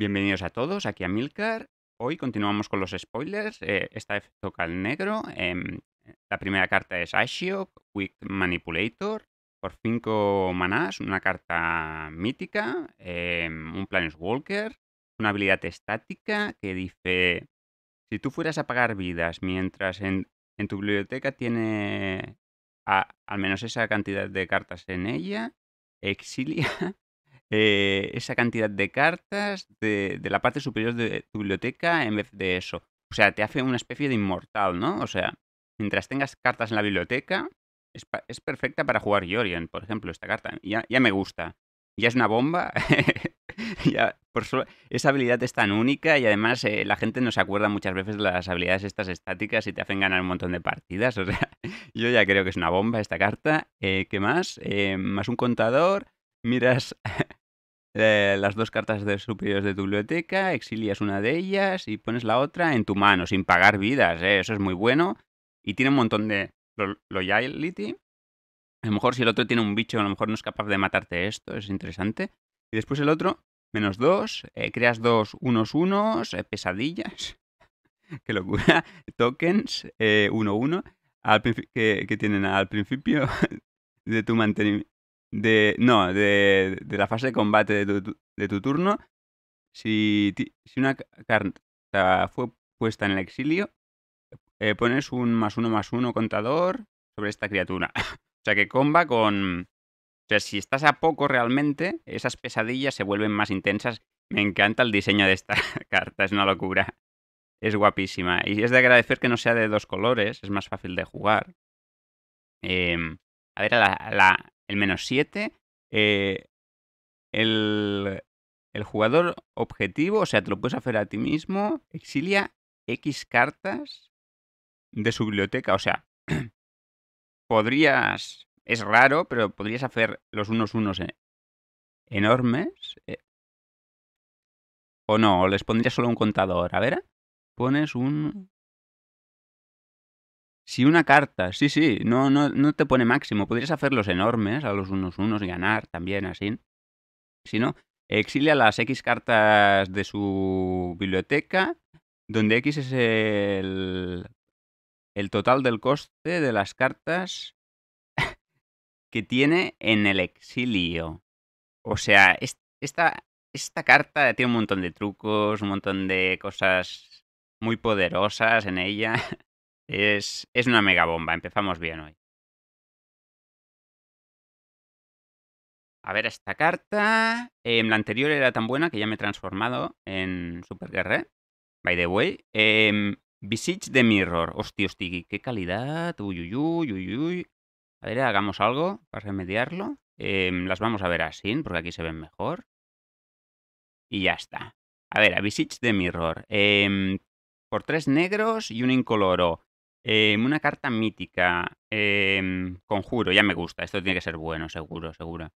Bienvenidos a todos aquí a Milcar. Hoy continuamos con los spoilers. Eh, esta vez toca negro. Em, eh, la primera carta es Ashiok, Quick Manipulator. Por 5 manás, una carta mítica, eh, un Planeswalker, una habilidad estática que dice: Si tú fueras a pagar vidas mientras en, tu biblioteca tiene al menos esa cantidad de cartas en ella, exilia eh, esa cantidad de cartas de, la parte superior de tu biblioteca en vez de eso. O sea, te hace una especie de inmortal, ¿no? O sea, mientras tengas cartas en la biblioteca, es, perfecta para jugar Yorion, por ejemplo, esta carta. Ya, me gusta. Ya es una bomba. ya, por Esa habilidad es tan única y además eh, la gente no se acuerda muchas veces de las habilidades estas estáticas y te hacen ganar un montón de partidas. O sea, yo ya creo que es una bomba esta carta. Eh, ¿Qué más? más un contador. Miras eh, las dos cartas de superiores de tu biblioteca, exilias una de ellas y pones la otra en tu mano, sin pagar vidas, eh, eso es muy bueno. Y tiene un montón de loyalty. A lo mejor si el otro tiene un bicho, a lo mejor no es capaz de matarte esto, es interesante. Y después el otro, menos dos, eh, creas dos unos unos, pesadillas, qué locura, tokens, uno uno, que tienen al principio de tu mantenimiento de, no, de, de la fase de combate de tu, turno, si, si una carta fue puesta en el exilio, eh, pones un más uno más uno contador sobre esta criatura. o sea que comba con... O sea, si estás a poco realmente, esas pesadillas se vuelven más intensas. Me encanta el diseño de esta carta, es una locura. Es guapísima. Y es de agradecer que no sea de dos colores, es más fácil de jugar. Em, a ver, la, el menos 7, eh, el, el jugador objetivo, o sea, te lo puedes hacer a ti mismo, exilia X cartas de su biblioteca, o sea, podrías, es raro, pero podrías hacer los unos unos e, enormes. Eh, o no, les pondría solo un contador. A ver, pones un si una carta, sí, sí, no, no, no te pone máximo. Podrías hacerlos enormes, a los unos unos, y ganar también, así. Si no, exilia las X cartas de su biblioteca, donde X es el, total del coste de las cartas que tiene en el exilio. O sea, esta carta tiene un montón de trucos, un montón de cosas muy poderosas en ella. Es, una mega bomba. Empezamos bien hoy. A ver, esta carta. Em, la anterior era tan buena que ya me he transformado en Super Guerrero. By the way. Eh, Visage de Mirror. Hostia, hostia, qué calidad. Uy, uy, uy, uy, uy. A ver, hagamos algo para remediarlo. Em, las vamos a ver así, porque aquí se ven mejor. Y ya está. A ver, a Visage de Mirror. por tres negros y un incoloro. Eh, una carta mítica. Em, conjuro, ya me gusta. Esto tiene que ser bueno, seguro, seguro.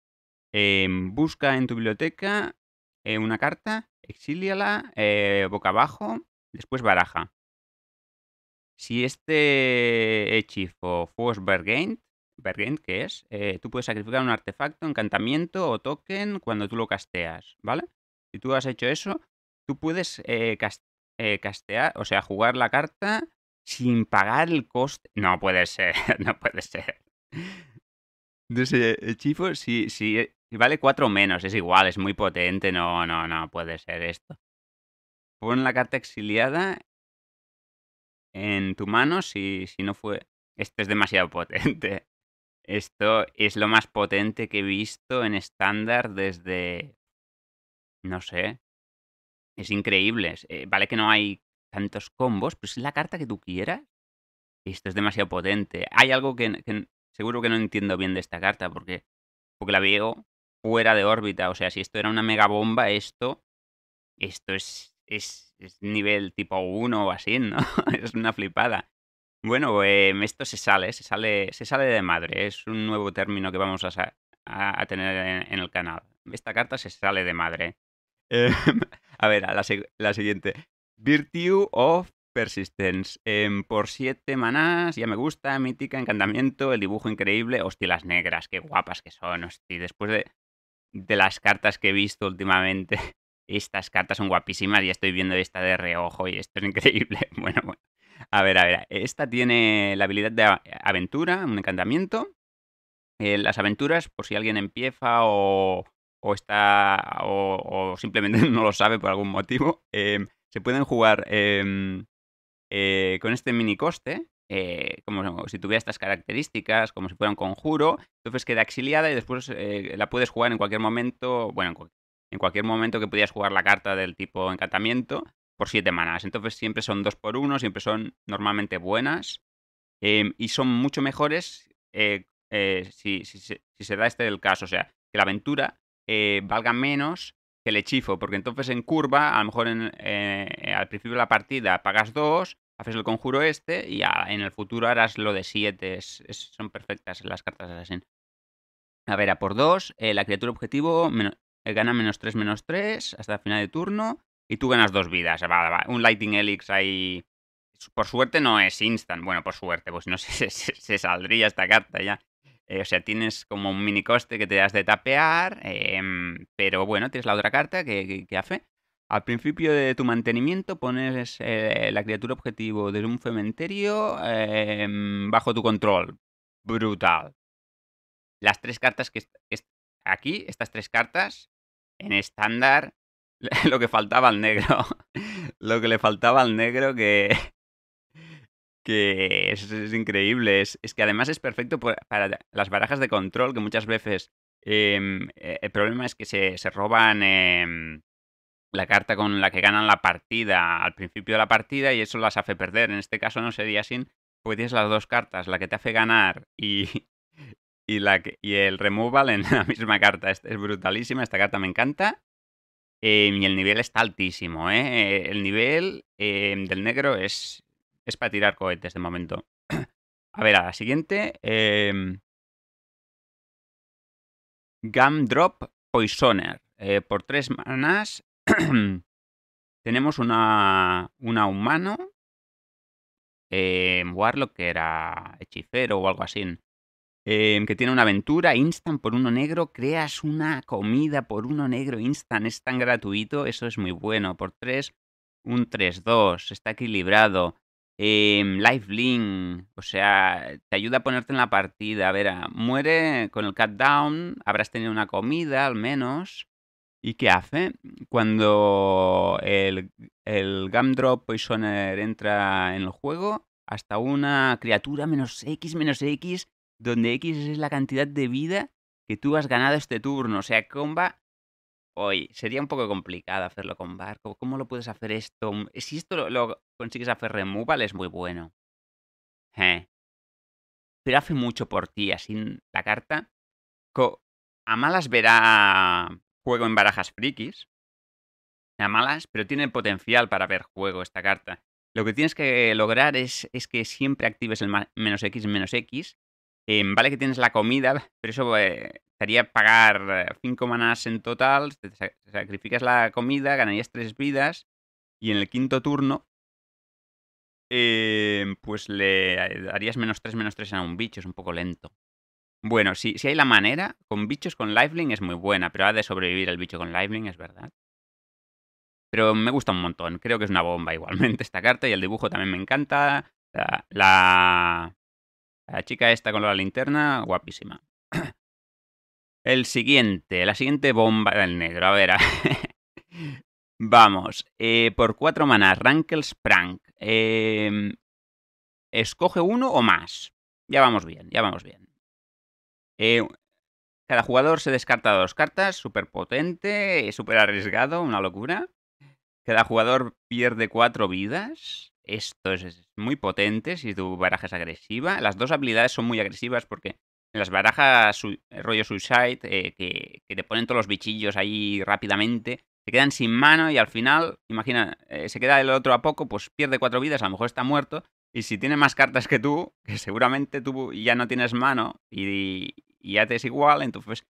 Em, busca en tu biblioteca eh, una carta, exíliala, eh, boca abajo, después baraja. Si este hechizo fue Vergeint, Vergeint ¿qué es? Eh, tú puedes sacrificar un artefacto, encantamiento o token cuando tú lo casteas, ¿vale? Si tú has hecho eso, tú puedes castear, o sea, jugar la carta sin pagar el coste. No puede ser, no puede ser. Entonces, el Chifo, sí, sí, eh, vale 4 menos, es igual, es muy potente. No, no, no puede ser esto. Pon la carta exiliada en tu mano si, si no fue. Esto es demasiado potente. Esto es lo más potente que he visto en estándar desde. No sé. Es increíble. Eh, vale que no hay tantos combos, Pues es la carta que tú quieras, esto es demasiado potente. Hay algo que, seguro que no entiendo bien de esta carta, porque, porque la veo fuera de órbita. O sea, si esto era una mega bomba, esto, esto es, es, nivel tipo 1 o así, ¿no? es una flipada. Bueno, em, esto se sale, se sale, se sale de madre. Es un nuevo término que vamos a, tener en, el canal. Esta carta se sale de madre. Em, a ver, la siguiente. Virtue of Persistence. Em, por siete manás, ya me gusta, mítica, encantamiento, el dibujo increíble, hostia, las negras, qué guapas que son, hostia. Después de, las cartas que he visto últimamente, estas cartas son guapísimas y estoy viendo esta de reojo y esto es increíble. Bueno, bueno. A ver, a ver, esta tiene la habilidad de aventura, un encantamiento. Eh, las aventuras, por si alguien empieza o, está o, simplemente no lo sabe por algún motivo, em, se pueden jugar em, eh, con este mini coste, eh, como si tuviera estas características, como si fuera un conjuro. Entonces queda exiliada y después eh, la puedes jugar en cualquier momento, bueno, en cualquier momento que pudieras jugar la carta del tipo encantamiento por 7 manas. Entonces siempre son 2 por 1, siempre son normalmente buenas em, y son mucho mejores si, se da este el caso. O sea, que la aventura valga menos que le chifo, porque entonces en curva, a lo mejor en, eh, al principio de la partida pagas 2, haces el conjuro este y en el futuro harás lo de 7. son perfectas las cartas de A ver, a por 2, eh, la criatura objetivo eh, gana menos 3, menos 3 hasta el final de turno y tú ganas dos vidas. un Lightning Helix ahí. Por suerte no es instant. Bueno, por suerte, pues no sé, se saldría esta carta ya. Eh, o sea, tienes como un mini coste que te das de tapear, em, pero bueno, tienes la otra carta que, hace. Al principio de tu mantenimiento pones eh, la criatura objetivo de un cementerio em, bajo tu control. Brutal. Las tres cartas que, aquí, estas tres cartas, en estándar, lo que faltaba al negro. lo que le faltaba al negro que que es, increíble. Es, que además es perfecto para las barajas de control, que muchas veces em, eh, el problema es que se, roban em, la carta con la que ganan la partida al principio de la partida y eso las hace perder. En este caso no sería así, porque tienes las dos cartas, la que te hace ganar y, y, la y el removal en la misma carta. Es, brutalísima, esta carta me encanta. Em, y el nivel está altísimo, ¿eh? El nivel del negro es, es para tirar cohetes de momento. a ver, a la siguiente. Em, eh... drop Poisoner. por tres manas tenemos una, una humano. Em, Warlock, que era hechicero o algo así. Em, que tiene una aventura, instant por uno negro, creas una comida por uno negro, instant, es tan gratuito, eso es muy bueno. Por tres. un 3-2, está equilibrado. Eh. Em, Link, o sea, te ayuda a ponerte en la partida. A ver, ah, muere con el down habrás tenido una comida al menos. ¿Y qué hace? Cuando el, el Gumdrop Poisoner entra en el juego, hasta una criatura menos X menos X, donde X es la cantidad de vida que tú has ganado este turno. O sea, comba hoy. Sería un poco complicado hacerlo con barco. ¿Cómo lo puedes hacer esto? Mm, eh, si esto lo, consigues hacer removal es muy bueno. Eh. Pero hace mucho por ti, así la carta. a malas verá juego en barajas frikis. A malas, pero tiene potencial para ver juego esta carta. Lo que tienes que lograr es, es que siempre actives el menos X menos X Em, vale que tienes la comida, pero eso eh, estaría pagar 5 eh, manas en total. Te sacrificas la comida, ganarías 3 vidas. Y en el quinto turno, em, pues le harías menos 3, menos 3 a un bicho. Es un poco lento. Bueno, si, si hay la manera, con bichos con Liveling es muy buena, pero ha de sobrevivir el bicho con Liveling, es verdad. Pero me gusta un montón. Creo que es una bomba igualmente esta carta y el dibujo también me encanta. la la chica esta con la linterna, guapísima. El siguiente, la siguiente bomba del negro, a ver. Vamos, eh, por cuatro manas, Rankles Prank. Em, escoge uno o más. Ya vamos bien, ya vamos bien. Eh, cada jugador se descarta dos cartas, súper potente, súper arriesgado, una locura. Cada jugador pierde cuatro vidas. Esto es, muy potente si tu baraja es agresiva. Las dos habilidades son muy agresivas porque en las barajas eh, rollo Suicide, eh, que, te ponen todos los bichillos ahí rápidamente, te quedan sin mano y al final, imagina, eh, se queda el otro a poco, pues pierde cuatro vidas, a lo mejor está muerto. Y si tiene más cartas que tú, que seguramente tú ya no tienes mano y, ya te es igual, entonces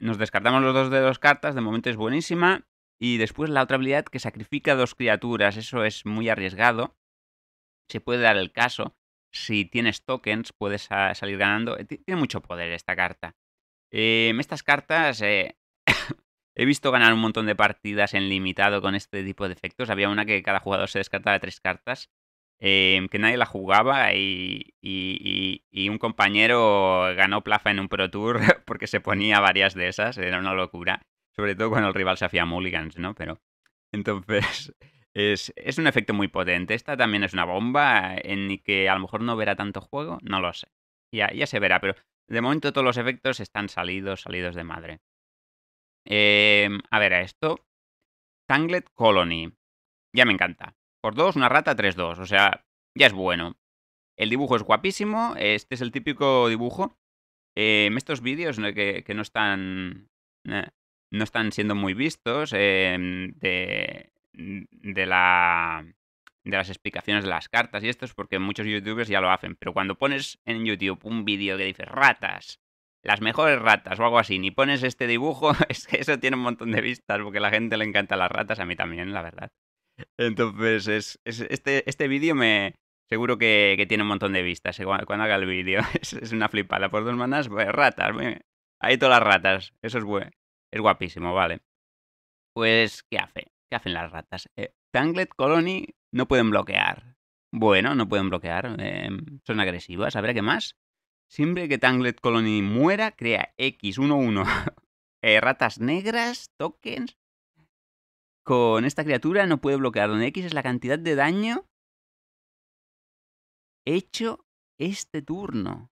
nos descartamos los dos de dos cartas, de momento es buenísima. Y después la otra habilidad que sacrifica dos criaturas, eso es muy arriesgado. Se puede dar el caso. Si tienes tokens, puedes salir ganando. Eh, tiene mucho poder esta carta. Eh, estas cartas eh, he visto ganar un montón de partidas en limitado con este tipo de efectos. Había una que cada jugador se descartaba tres cartas, que nadie la jugaba y, y, un compañero ganó plaza en un Pro Tour porque se ponía varias de esas. Era una locura sobre todo cuando el rival se hacía mulligans, ¿no? Pero entonces es, es, un efecto muy potente. Esta también es una bomba en que a lo mejor no verá tanto juego, no lo sé. Ya, ya se verá, pero de momento todos los efectos están salidos, salidos de madre. Eh, a ver, a esto. Tanglet Colony. Ya me encanta. Por dos, una rata tres, dos. O sea, ya es bueno. El dibujo es guapísimo. Este es el típico dibujo. en em, estos vídeos que, que no están eh, no están siendo muy vistos em, de, mm, de, la, de las explicaciones de las cartas y esto es porque muchos youtubers ya lo hacen, pero cuando pones en YouTube un vídeo que dice ratas, las mejores ratas o algo así, ni pones este dibujo, es eso tiene un montón de vistas porque a la gente le encanta las ratas, a mí también, la verdad. Entonces, es, este, este vídeo me... Seguro que, tiene un montón de vistas cuando, haga el vídeo. Es, una flipada. Por dos manas, pues, ratas. Ahí todas las ratas. Eso es bueno. Es guapísimo, vale. Pues, ¿qué hace? ¿Qué hacen las ratas? Eh, Tanglet Colony no pueden bloquear. Bueno, no pueden bloquear. Eh, son agresivas. A ver qué más. Siempre que Tanglet Colony muera, crea X11 eh, ratas negras, tokens. Con esta criatura no puede bloquear, donde X es la cantidad de daño hecho este turno.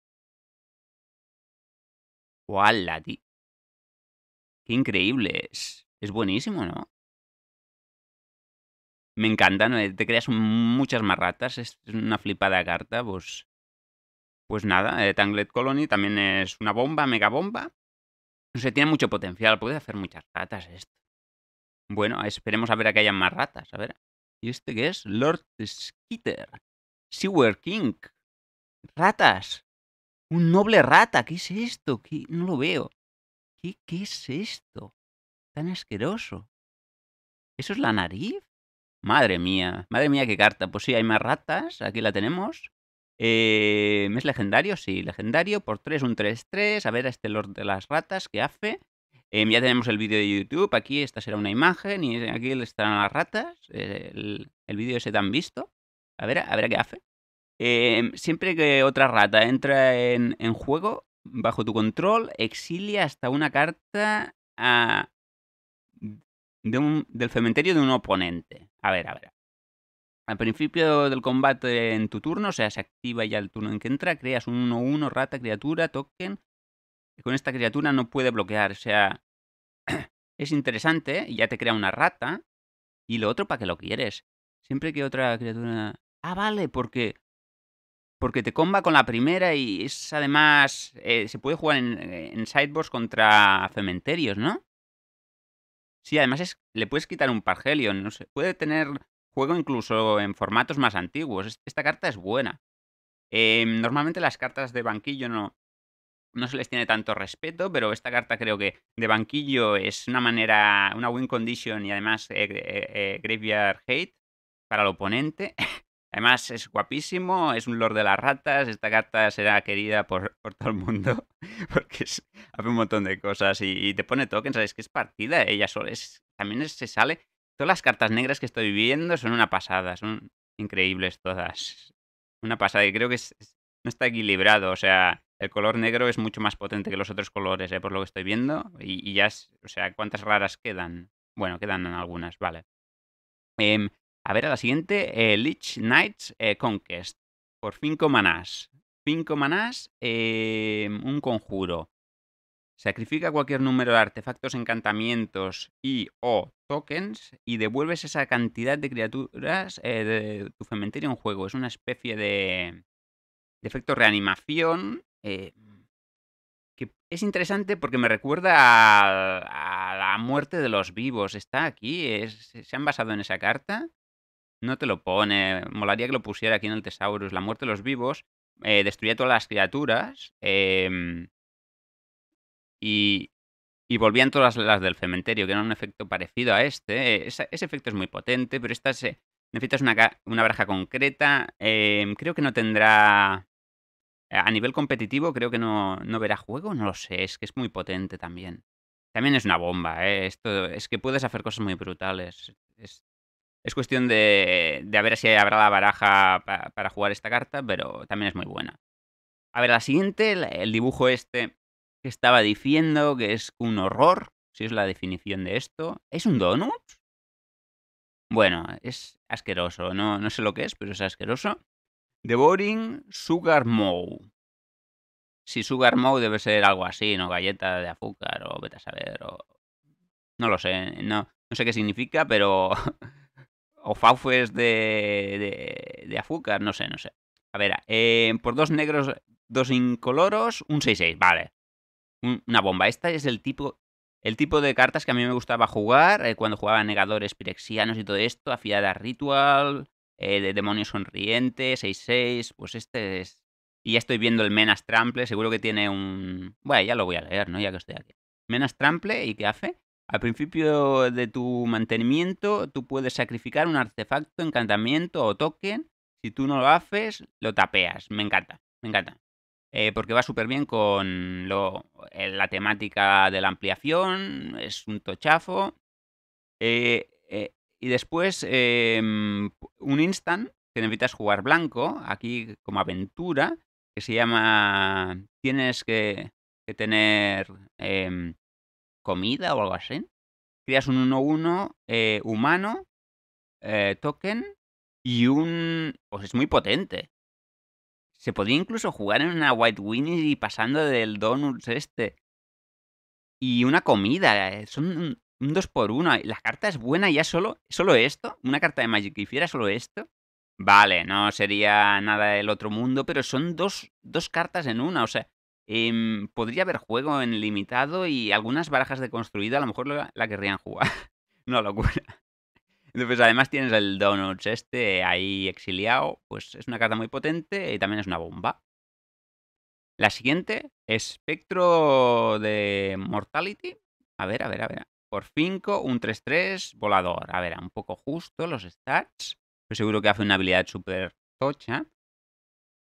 la tío! increíbles increíble. Es, buenísimo, ¿no? Me encanta, ¿no? Te creas muchas más ratas. Es una flipada carta, pues. Pues nada, de eh, Tanglet Colony también es una bomba, mega bomba. No sé, tiene mucho potencial, puede hacer muchas ratas esto. Bueno, esperemos a ver a que haya más ratas, a ver. ¿Y este qué es? Lord Skitter. Sewer King. Ratas. Un noble rata, ¿qué es esto? que No lo veo. ¿Qué, es esto? Tan asqueroso. ¿Eso es la nariz? Madre mía, madre mía, qué carta. Pues sí, hay más ratas, aquí la tenemos. Eh, ¿Es legendario? Sí, legendario, por 3, un 3-3. A ver a este Lord de las Ratas ¿Qué hace. Em, ya tenemos el vídeo de YouTube, aquí esta será una imagen y aquí están las ratas. Eh, el, vídeo ese tan visto. A ver, a ver qué hace. Em, siempre que otra rata entra en juego, bajo tu control, exilia hasta una carta a... de un... del cementerio de un oponente. A ver, a ver. Al principio del combate en tu turno, o sea, se activa ya el turno en que entra, creas un 1-1, rata, criatura, token. con esta criatura no puede bloquear, o sea, es interesante, ya te crea una rata. Y lo otro, ¿para qué lo quieres? Siempre que otra criatura... Ah, vale, porque porque te comba con la primera y es además. Eh, se puede jugar en, eh, en sideboards contra cementerios, ¿no? Sí, además es, le puedes quitar un Pargelion, no sé. Puede tener juego incluso en formatos más antiguos. Esta carta es buena. Em, normalmente las cartas de banquillo no, no se les tiene tanto respeto, pero esta carta creo que de banquillo es una manera, una win condition y además eh, Graveyard Hate para el oponente. Además es guapísimo, es un lord de las ratas, esta carta será querida por, por todo el mundo porque hace un montón de cosas y, te pone tokens, ¿sabes? Que es partida, ella solo es, también se sale. Todas las cartas negras que estoy viendo son una pasada, son increíbles todas. Una pasada y creo que no está equilibrado, o sea, el color negro es mucho más potente que los otros colores, ¿eh? por lo que estoy viendo. Y, ya, o sea, ¿cuántas raras quedan? Bueno, quedan algunas, vale. Eh, a ver, a la siguiente, eh, Lich Knights eh, Conquest. Por 5 manás. 5 manás, eh, un conjuro. Sacrifica cualquier número de artefactos, encantamientos y o tokens y devuelves esa cantidad de criaturas de tu cementerio en juego. Es una especie de, efecto reanimación que es interesante porque me recuerda a, la muerte de los vivos. Está aquí, se han basado en esa carta. No te lo pone. Molaría que lo pusiera aquí en el Tesaurus. La muerte de los vivos. Eh, destruía todas las criaturas. Em, y, y volvían todas las del cementerio, que era un efecto parecido a este. Ese, efecto es muy potente, pero esta se, necesitas una, una baraja concreta. Em, creo que no tendrá... A nivel competitivo creo que no, verá juego, no lo sé, es que es muy potente también. También es una bomba, eh, Esto, es que puedes hacer cosas muy brutales. Es, es cuestión de, de a ver si habrá la baraja para jugar esta carta, pero también es muy buena. A ver, la siguiente, el dibujo este que estaba diciendo, que es un horror, si es la definición de esto. ¿Es un donut? Bueno, es asqueroso, no, no sé lo que es, pero es asqueroso. Boring Sugar Mow. Si Sugar Mow debe ser algo así, ¿no? Galleta de azúcar o vete saber, o... No lo sé, no, no sé qué significa, pero o faufes de, de, de no sé, no sé. A ver, eh, por dos negros, dos incoloros, un 6-6, vale. una bomba. Esta es el tipo, el tipo de cartas que a mí me gustaba jugar eh, cuando jugaba negadores pirexianos y todo esto, afiada ritual, eh, de demonio sonriente, 6-6, pues este es... Y ya estoy viendo el Menas Trample, seguro que tiene un... Bueno, ya lo voy a leer, ¿no? Ya que estoy aquí. Menas Trample, ¿y qué hace? Al principio de tu mantenimiento, tú puedes sacrificar un artefacto, encantamiento o token. Si tú no lo haces, lo tapeas. Me encanta, me encanta. Eh, porque va súper bien con eh, la temática de la ampliación, es un tochafo eh, y después, em, un instant que necesitas jugar blanco, aquí como aventura, que se llama... Tienes que, que tener em, comida o algo así. Creas un 1-1 eh, humano, eh, token, y un... Pues es muy potente. Se podía incluso jugar en una White Winnie y pasando del Donuts este. Y una comida, eh, son un 2x1. La carta es buena ya solo, solo esto. Una carta de Magic y hiciera solo esto. Vale, no sería nada del otro mundo, pero son dos, dos cartas en una. O sea, Em, podría haber juego en limitado y algunas barajas de construida a lo mejor la, querrían jugar. Una locura. Entonces, además tienes el Donuts este ahí exiliado. Pues es una carta muy potente y también es una bomba. La siguiente, espectro de Mortality. A ver, a ver, a ver. Por 5, un 3-3, volador. A ver, un poco justo los stats. Pero seguro que hace una habilidad súper tocha.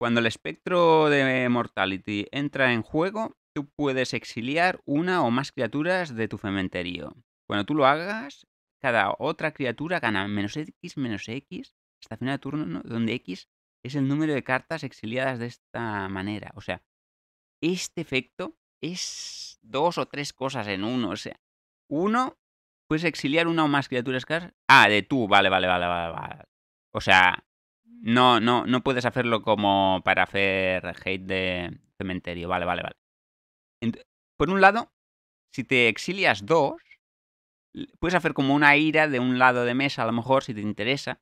Cuando el espectro de Mortality entra en juego, tú puedes exiliar una o más criaturas de tu cementerio. Cuando tú lo hagas, cada otra criatura gana menos X menos X hasta final de turno, donde X es el número de cartas exiliadas de esta manera. O sea, este efecto es dos o tres cosas en uno. O sea, uno, puedes exiliar una o más criaturas. Ah, de tú, vale, vale, vale, vale, vale. O sea, no, no, no puedes hacerlo como para hacer hate de cementerio. Vale, vale, vale. por un lado, si te exilias dos, puedes hacer como una ira de un lado de mesa, a lo mejor, si te interesa.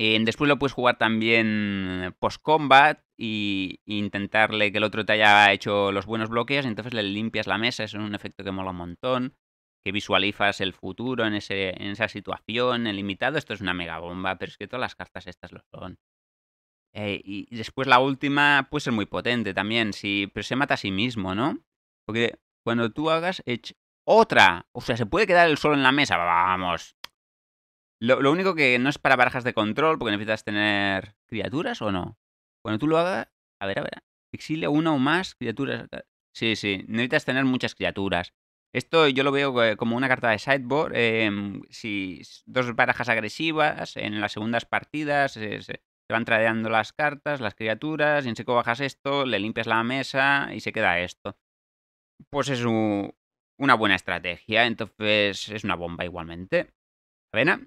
Eh, después lo puedes jugar también post-combat e intentarle que el otro te haya hecho los buenos bloqueos, entonces le limpias la mesa, es un efecto que mola un montón que visualizas el futuro en, esa situación, el limitado, esto es una mega bomba, pero es que todas las cartas estas lo son. Eh, y después la última puede ser muy potente también, si, pero se mata a sí mismo, ¿no? Porque cuando tú hagas otra, o sea, se puede quedar el solo en la mesa, vamos. Lo, único que no es para barajas de control, porque necesitas tener criaturas o no. Cuando tú lo hagas, a ver, a ver, exilia una o más criaturas. Eh, sí, sí, necesitas tener muchas criaturas. Esto yo lo veo eh, como una carta de sideboard. Em, si dos barajas agresivas en las segundas partidas se van tradeando las cartas, las criaturas, y en seco bajas esto, le limpias la mesa y se queda esto. Pues es una buena estrategia, entonces es una bomba igualmente. Avena.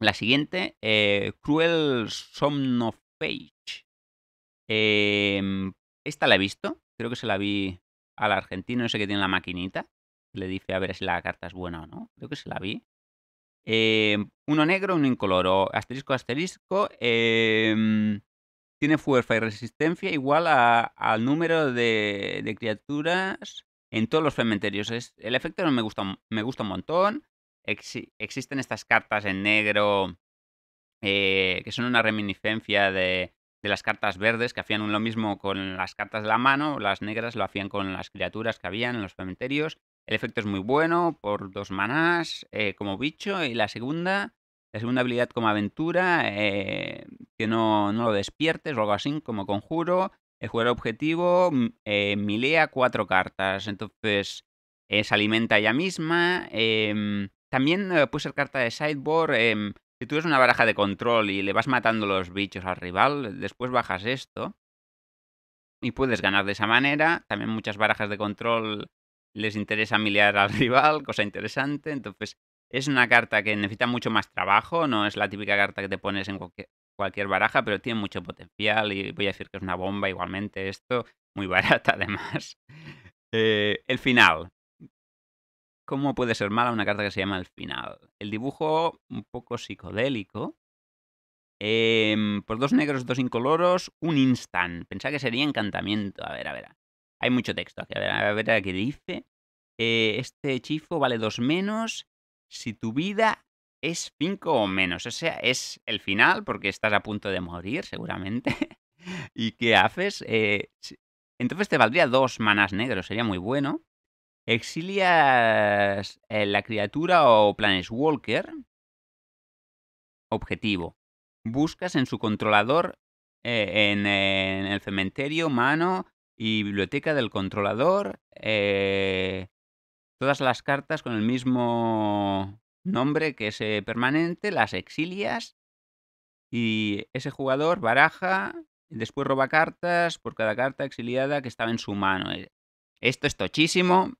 La siguiente, eh, Cruel Somnophage. Em, esta la he visto, creo que se la vi al argentino, no sé qué tiene la maquinita le dice a ver si la carta es buena o no. Creo que se la vi. Eh, uno negro, uno incoloro. Asterisco, asterisco. Em, tiene fuerza y resistencia igual al número de, criaturas en todos los cementerios. el efecto no me gusta, me gusta un montón. existen estas cartas en negro eh, que son una reminiscencia de, de las cartas verdes que hacían lo mismo con las cartas de la mano, las negras lo hacían con las criaturas que habían en los cementerios. El efecto es muy bueno por dos manás eh, como bicho y la segunda, la segunda habilidad como aventura, eh, que no, no, lo despiertes o algo así como conjuro. El jugador objetivo mm, eh, milea cuatro cartas, entonces se alimenta ella misma. Em, también puede ser carta de sideboard. Em, si tú eres una baraja de control y le vas matando los bichos al rival, después bajas esto y puedes ganar de esa manera. También muchas barajas de control les interesa miliar al rival, cosa interesante. Entonces, es una carta que necesita mucho más trabajo, no es la típica carta que te pones en cualquier, baraja, pero tiene mucho potencial y voy a decir que es una bomba igualmente esto, muy barata además. Eh, el final. ¿Cómo puede ser mala una carta que se llama el final? El dibujo un poco psicodélico. Em, por dos negros, dos incoloros, un instant. Pensaba que sería encantamiento. A ver, a ver. Hay mucho texto. Aquí. A ver, a ver qué dice. Eh, este hechizo vale dos menos si tu vida es 5 o menos. O sea, es el final porque estás a punto de morir seguramente. ¿Y qué haces? Eh, entonces te valdría dos manas negros, sería muy bueno. Exilias eh, la criatura o Planeswalker. Objetivo. Buscas en su controlador, en, en, el cementerio, mano y biblioteca del controlador. Eh, todas las cartas con el mismo nombre que es permanente, las exilias. Y ese jugador baraja, después roba cartas por cada carta exiliada que estaba en su mano. Eh, esto es tochísimo.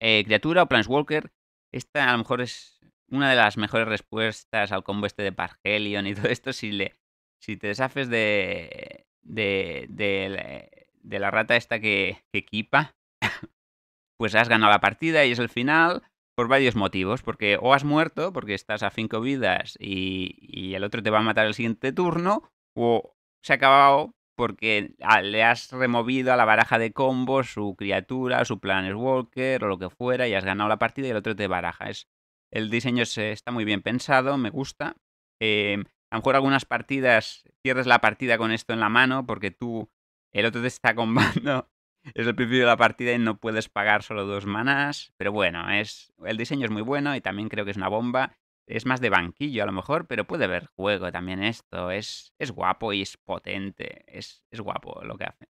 Eh, criatura o Planeswalker. Esta a lo mejor es una de las mejores respuestas al combo este de Pargelion y todo esto. Si, le, si te deshaces de, eh, de, la rata esta que, equipa, pues has ganado la partida y es el final por varios motivos. Porque o has muerto, porque estás a cinco vidas y, y el otro te va a matar el siguiente turno, o se ha acabado porque ah, le has removido a la baraja de combos su criatura, su walker o lo que fuera y has ganado la partida y el otro te baraja. Es, el diseño está muy bien pensado, me gusta. Eh, a lo mejor algunas partidas pierdes la partida con esto en la mano porque tú, el otro te está combando, es el principio de la partida y no puedes pagar solo dos manas pero bueno, es, el diseño es muy bueno y también creo que es una bomba. Es más de banquillo a lo mejor, pero puede haber juego también esto. Es, es guapo y es potente. Es, es guapo lo que hace.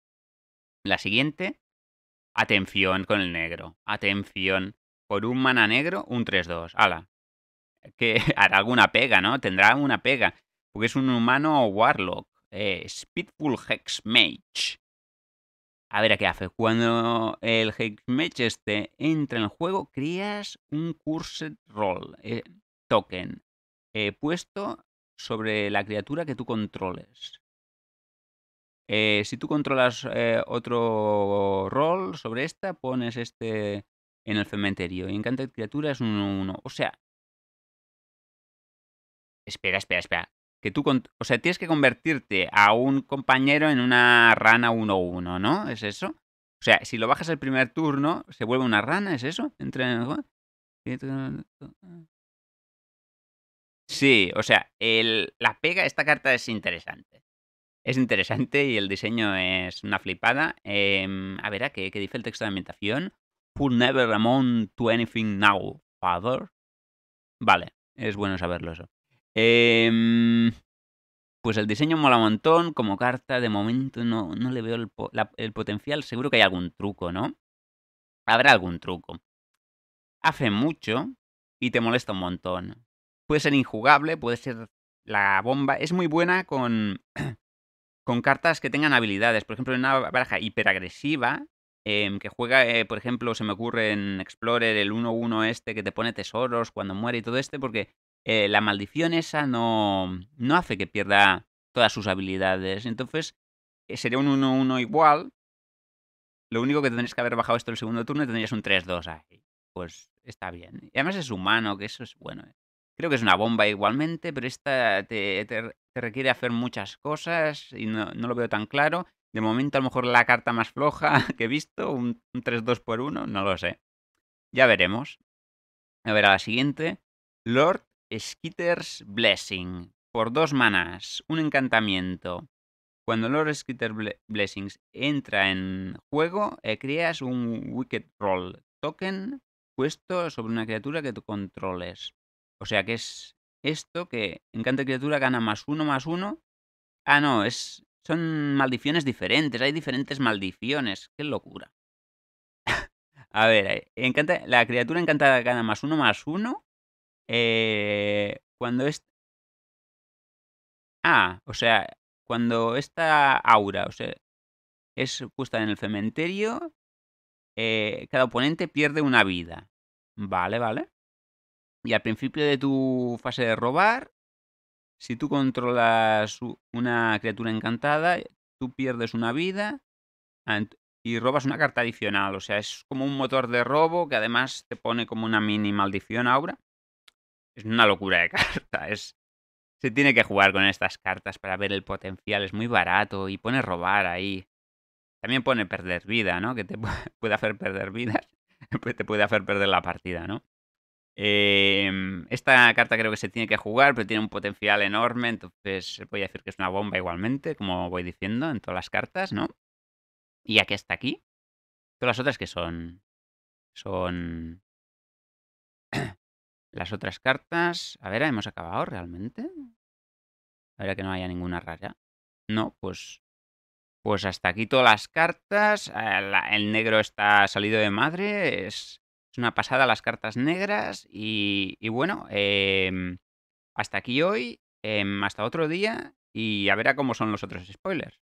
La siguiente, atención con el negro. Atención. Por un mana negro, un 3-2. Ala, que hará alguna pega, ¿no? Tendrá una pega. Porque es un humano Warlock. Eh, Hex Hexmage. A ver a qué hace. Cuando el Hexmage este entra en el juego, crías un Cursed Roll eh, token eh, puesto sobre la criatura que tú controles. Eh, si tú controlas otro roll sobre esta, pones este en el cementerio. Y Encanted Criatura es un 1. O sea, Espera, espera, espera. Que tú, o sea, tienes que convertirte a un compañero en una rana 1-1, ¿no? ¿Es eso? O sea, si lo bajas el primer turno, se vuelve una rana, ¿es eso? Ah. Sí, o sea, la pega, esta carta es interesante. Es interesante y el diseño es una flipada. Em, a ver, ¿a qué, dice el texto de ambientación? Put never amount to anything now, father. Vale, es bueno saberlo eso. Eh, pues el diseño mola un montón. Como carta, de momento no, no le veo el, potencial. Seguro que hay algún truco, ¿no? Habrá algún truco. Hace mucho y te molesta un montón. Puede ser injugable, puede ser la bomba. Es muy buena con, con cartas que tengan habilidades. Por ejemplo, en una baraja hiperagresiva em, que juega, eh, por ejemplo, se me ocurre en Explorer el 1-1 este que te pone tesoros cuando muere y todo este, porque eh, la maldición esa no, no hace que pierda todas sus habilidades. Entonces, eh, sería un 1-1 igual. Lo único que tendrías que haber bajado esto el segundo turno y tendrías un 3-2 ahí. Pues está bien. Y además es humano, que eso es bueno. ¿eh? Creo que es una bomba igualmente, pero esta te, requiere hacer muchas cosas y no, lo veo tan claro. De momento, a lo mejor la carta más floja que he visto, un, un 3-2 por 1, no lo sé. Ya veremos. A ver, a la siguiente. Lord Skitter's Blessing. Por dos manas. un encantamiento. Cuando Lord Skitter Blessings entra en juego, eh, creas un Wicked Roll token puesto sobre una criatura que tú controles. O sea que es esto que encanta criatura gana más uno más uno. Ah, no, es, son maldiciones diferentes. Hay diferentes maldiciones. Qué locura. A ver, eh, encanta, la criatura encantada gana más uno más uno eh, cuando es... Ah, o sea, cuando esta aura o sea, es puesta en el cementerio, eh, cada oponente pierde una vida. Vale, vale. Y al principio de tu fase de robar, si tú controlas una criatura encantada, tú pierdes una vida y robas una carta adicional. O sea, es como un motor de robo que además te pone como una mini maldición aura es una locura de carta. Es, se tiene que jugar con estas cartas para ver el potencial. Es muy barato y pone robar ahí. También pone perder vida, ¿no? Que te puede hacer perder vidas. Pues te puede hacer perder la partida, ¿no? Em, esta carta creo que se tiene que jugar, pero tiene un potencial enorme, entonces se puede decir que es una bomba igualmente, como voy diciendo en todas las cartas, ¿no? Y aquí está aquí. Todas las otras que son. Son las otras cartas... A ver, ¿hemos acabado realmente? A ver, que no haya ninguna raya. No, pues... Pues hasta aquí todas las cartas. Eh, el negro está salido de madre. Es, una pasada las cartas negras. Y, bueno, em, hasta aquí hoy. Em, hasta otro día. Y a ver cómo son los otros spoilers.